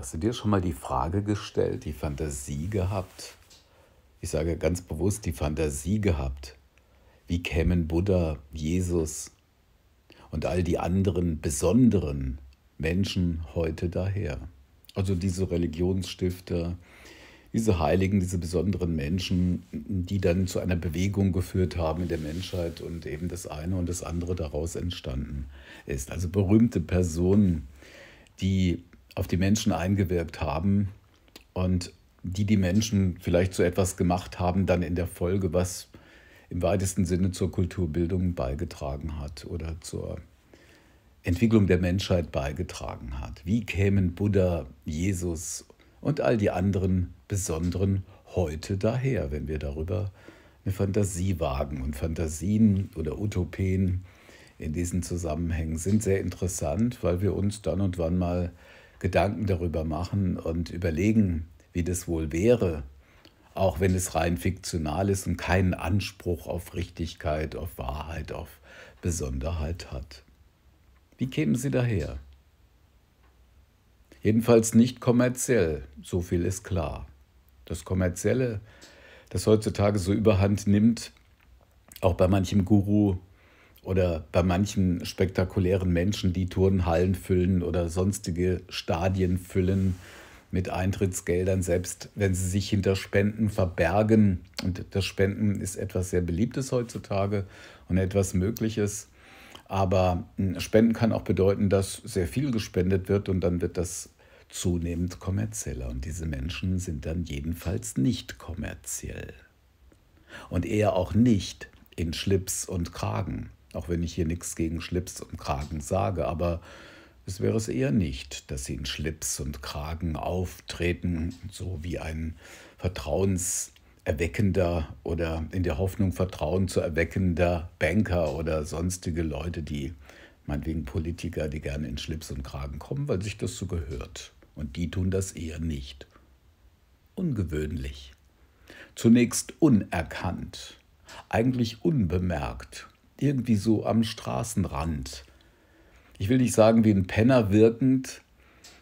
Hast du dir schon mal die Frage gestellt, die Fantasie gehabt? Ich sage ganz bewusst die Fantasie gehabt. Wie kämen Buddha, Jesus und all die anderen besonderen Menschen heute daher? Also diese Religionsstifter, diese Heiligen, diese besonderen Menschen, die dann zu einer Bewegung geführt haben in der Menschheit und eben das eine und das andere daraus entstanden ist. Also berühmte Personen, die auf die Menschen eingewirkt haben und die die Menschen vielleicht so etwas gemacht haben, dann in der Folge, was im weitesten Sinne zur Kulturbildung beigetragen hat oder zur Entwicklung der Menschheit beigetragen hat. Wie kämen Buddha, Jesus und all die anderen Besonderen heute daher, wenn wir darüber eine Fantasie wagen? Und Fantasien oder Utopien in diesen Zusammenhängen sind sehr interessant, weil wir uns dann und wann mal Gedanken darüber machen und überlegen, wie das wohl wäre, auch wenn es rein fiktional ist und keinen Anspruch auf Richtigkeit, auf Wahrheit, auf Besonderheit hat. Wie kämen Sie daher? Jedenfalls nicht kommerziell, so viel ist klar. Das Kommerzielle, das heutzutage so überhand nimmt, auch bei manchem Guru oder bei manchen spektakulären Menschen, die Turnhallen füllen oder sonstige Stadien füllen mit Eintrittsgeldern, selbst wenn sie sich hinter Spenden verbergen. Und das Spenden ist etwas sehr Beliebtes heutzutage und etwas Mögliches. Aber hm, Spenden kann auch bedeuten, dass sehr viel gespendet wird und dann wird das zunehmend kommerzieller. Und diese Menschen sind dann jedenfalls nicht kommerziell. Und eher auch nicht in Schlips und Kragen. Auch wenn ich hier nichts gegen Schlips und Kragen sage, aber es wäre es eher nicht, dass sie in Schlips und Kragen auftreten, so wie ein vertrauenserweckender oder in der Hoffnung Vertrauen zu erweckender Banker oder sonstige Leute, die meinetwegen Politiker, die gerne in Schlips und Kragen kommen, weil sich das so gehört. Und die tun das eher nicht. Ungewöhnlich. Zunächst unerkannt, eigentlich unbemerkt irgendwie so am Straßenrand. Ich will nicht sagen, wie ein Penner wirkend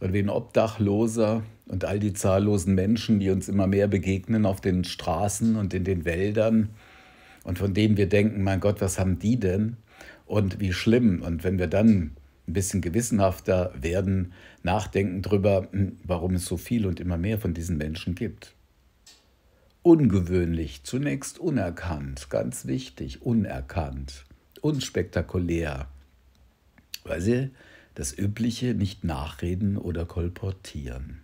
oder wie ein Obdachloser und all die zahllosen Menschen, die uns immer mehr begegnen auf den Straßen und in den Wäldern und von denen wir denken, mein Gott, was haben die denn? Und wie schlimm. Und wenn wir dann ein bisschen gewissenhafter werden, nachdenken darüber, hm, warum es so viel und immer mehr von diesen Menschen gibt ungewöhnlich, zunächst unerkannt, ganz wichtig, unerkannt, unspektakulär, weil sie das Übliche nicht nachreden oder kolportieren.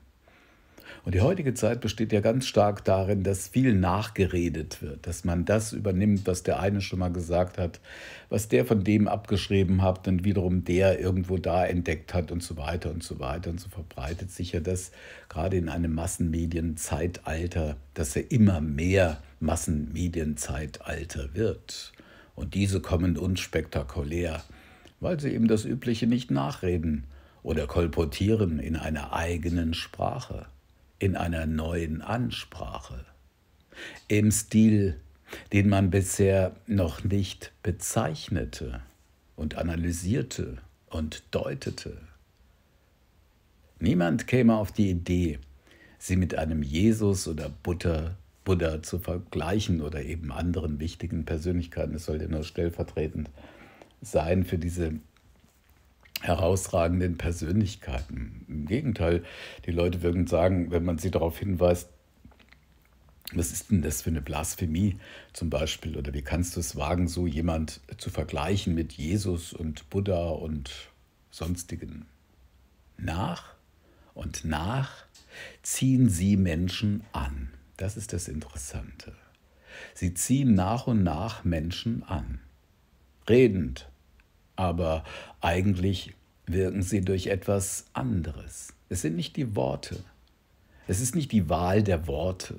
Und die heutige Zeit besteht ja ganz stark darin, dass viel nachgeredet wird, dass man das übernimmt, was der eine schon mal gesagt hat, was der von dem abgeschrieben hat, und wiederum der irgendwo da entdeckt hat und so weiter und so weiter. Und so verbreitet sich ja das gerade in einem Massenmedienzeitalter, dass er immer mehr Massenmedienzeitalter wird. Und diese kommen unspektakulär, weil sie eben das Übliche nicht nachreden oder kolportieren in einer eigenen Sprache in einer neuen Ansprache, im Stil, den man bisher noch nicht bezeichnete und analysierte und deutete. Niemand käme auf die Idee, sie mit einem Jesus oder Buddha, Buddha zu vergleichen oder eben anderen wichtigen Persönlichkeiten. Es sollte nur stellvertretend sein für diese herausragenden Persönlichkeiten. Im Gegenteil, die Leute würden sagen, wenn man sie darauf hinweist, was ist denn das für eine Blasphemie zum Beispiel? Oder wie kannst du es wagen, so jemand zu vergleichen mit Jesus und Buddha und sonstigen? Nach und nach ziehen sie Menschen an. Das ist das Interessante. Sie ziehen nach und nach Menschen an. Redend, aber eigentlich wirken sie durch etwas anderes. Es sind nicht die Worte. Es ist nicht die Wahl der Worte.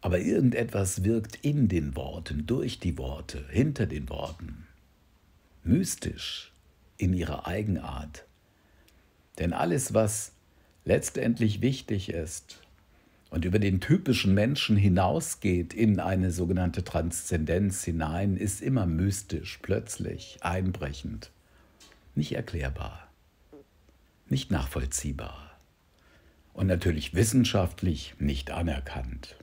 Aber irgendetwas wirkt in den Worten, durch die Worte, hinter den Worten. Mystisch in ihrer Eigenart. Denn alles, was letztendlich wichtig ist, und über den typischen Menschen hinausgeht in eine sogenannte Transzendenz hinein, ist immer mystisch, plötzlich, einbrechend, nicht erklärbar, nicht nachvollziehbar und natürlich wissenschaftlich nicht anerkannt.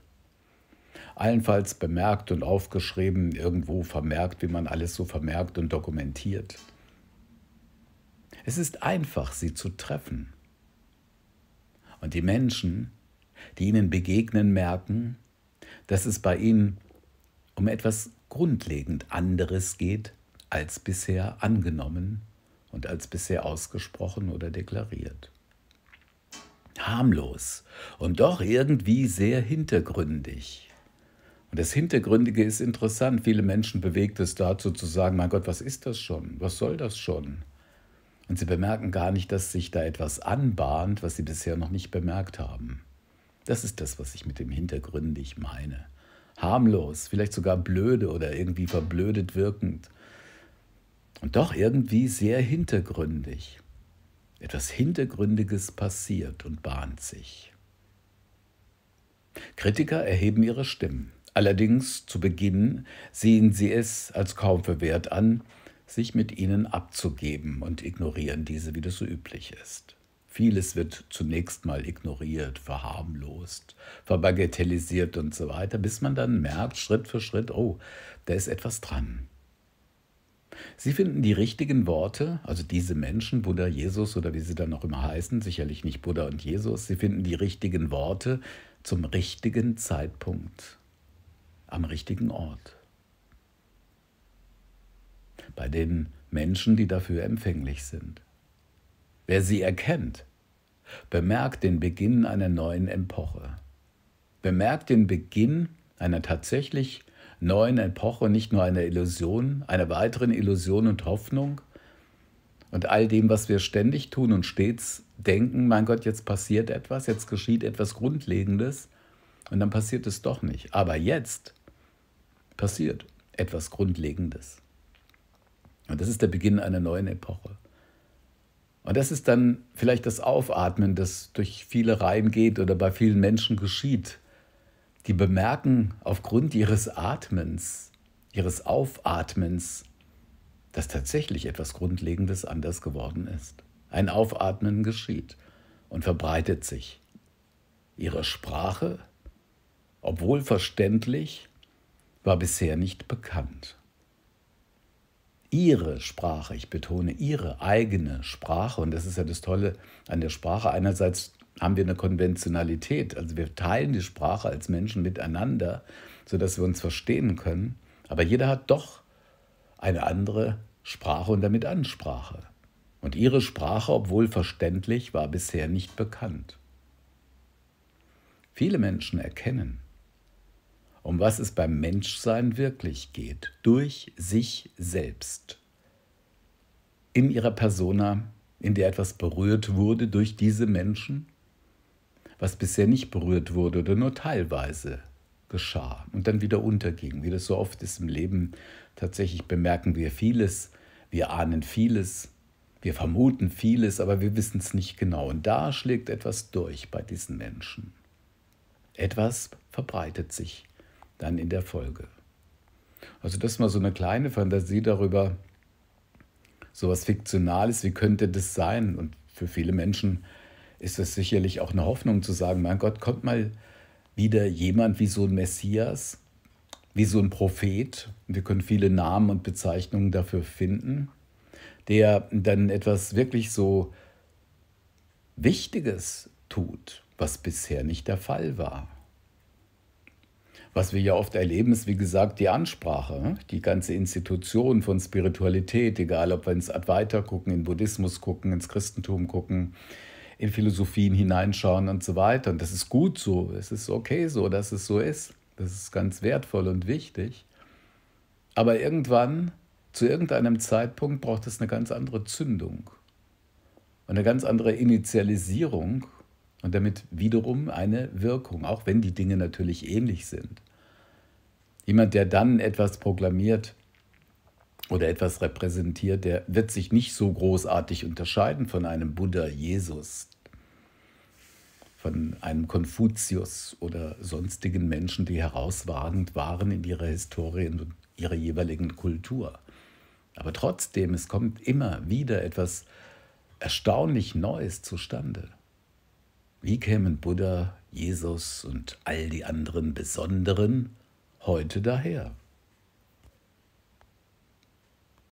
Allenfalls bemerkt und aufgeschrieben, irgendwo vermerkt, wie man alles so vermerkt und dokumentiert. Es ist einfach, sie zu treffen. Und die Menschen, die ihnen begegnen, merken, dass es bei ihnen um etwas grundlegend anderes geht, als bisher angenommen und als bisher ausgesprochen oder deklariert. Harmlos und doch irgendwie sehr hintergründig. Und das Hintergründige ist interessant. Viele Menschen bewegt es dazu zu sagen, mein Gott, was ist das schon? Was soll das schon? Und sie bemerken gar nicht, dass sich da etwas anbahnt, was sie bisher noch nicht bemerkt haben. Das ist das, was ich mit dem hintergründig meine. Harmlos, vielleicht sogar blöde oder irgendwie verblödet wirkend. Und doch irgendwie sehr hintergründig. Etwas Hintergründiges passiert und bahnt sich. Kritiker erheben ihre Stimmen. Allerdings zu Beginn sehen sie es als kaum für wert an, sich mit ihnen abzugeben und ignorieren diese, wie das so üblich ist. Vieles wird zunächst mal ignoriert, verharmlost, verbagatellisiert und so weiter, bis man dann merkt, Schritt für Schritt, oh, da ist etwas dran. Sie finden die richtigen Worte, also diese Menschen, Buddha, Jesus oder wie sie dann auch immer heißen, sicherlich nicht Buddha und Jesus, sie finden die richtigen Worte zum richtigen Zeitpunkt, am richtigen Ort. Bei den Menschen, die dafür empfänglich sind. Wer sie erkennt, bemerkt den Beginn einer neuen Epoche. Bemerkt den Beginn einer tatsächlich neuen Epoche, nicht nur einer Illusion, einer weiteren Illusion und Hoffnung und all dem, was wir ständig tun und stets denken, mein Gott, jetzt passiert etwas, jetzt geschieht etwas Grundlegendes und dann passiert es doch nicht. Aber jetzt passiert etwas Grundlegendes. Und das ist der Beginn einer neuen Epoche. Und das ist dann vielleicht das Aufatmen, das durch viele Reihen geht oder bei vielen Menschen geschieht. Die bemerken aufgrund ihres Atmens, ihres Aufatmens, dass tatsächlich etwas Grundlegendes anders geworden ist. Ein Aufatmen geschieht und verbreitet sich. Ihre Sprache, obwohl verständlich, war bisher nicht bekannt ihre Sprache, ich betone ihre eigene Sprache. Und das ist ja das Tolle an der Sprache. Einerseits haben wir eine Konventionalität, also wir teilen die Sprache als Menschen miteinander, sodass wir uns verstehen können. Aber jeder hat doch eine andere Sprache und damit Ansprache. Und ihre Sprache, obwohl verständlich, war bisher nicht bekannt. Viele Menschen erkennen, um was es beim Menschsein wirklich geht, durch sich selbst. In ihrer Persona, in der etwas berührt wurde durch diese Menschen, was bisher nicht berührt wurde oder nur teilweise geschah und dann wieder unterging. Wie das so oft ist im Leben, tatsächlich bemerken wir vieles, wir ahnen vieles, wir vermuten vieles, aber wir wissen es nicht genau. Und da schlägt etwas durch bei diesen Menschen. Etwas verbreitet sich dann in der Folge. Also das ist mal so eine kleine Fantasie darüber, so was Fiktionales, wie könnte das sein? Und für viele Menschen ist es sicherlich auch eine Hoffnung zu sagen, mein Gott, kommt mal wieder jemand wie so ein Messias, wie so ein Prophet, wir können viele Namen und Bezeichnungen dafür finden, der dann etwas wirklich so Wichtiges tut, was bisher nicht der Fall war. Was wir ja oft erleben, ist wie gesagt die Ansprache, ne? die ganze Institution von Spiritualität, egal ob wir ins Advaita gucken, in Buddhismus gucken, ins Christentum gucken, in Philosophien hineinschauen und so weiter. Und das ist gut so, es ist okay so, dass es so ist. Das ist ganz wertvoll und wichtig. Aber irgendwann, zu irgendeinem Zeitpunkt, braucht es eine ganz andere Zündung, eine ganz andere Initialisierung und damit wiederum eine Wirkung, auch wenn die Dinge natürlich ähnlich sind. Jemand, der dann etwas proklamiert oder etwas repräsentiert, der wird sich nicht so großartig unterscheiden von einem Buddha, Jesus, von einem Konfuzius oder sonstigen Menschen, die herausragend waren in ihrer Historie und ihrer jeweiligen Kultur. Aber trotzdem, es kommt immer wieder etwas erstaunlich Neues zustande. Wie kämen Buddha, Jesus und all die anderen Besonderen heute daher?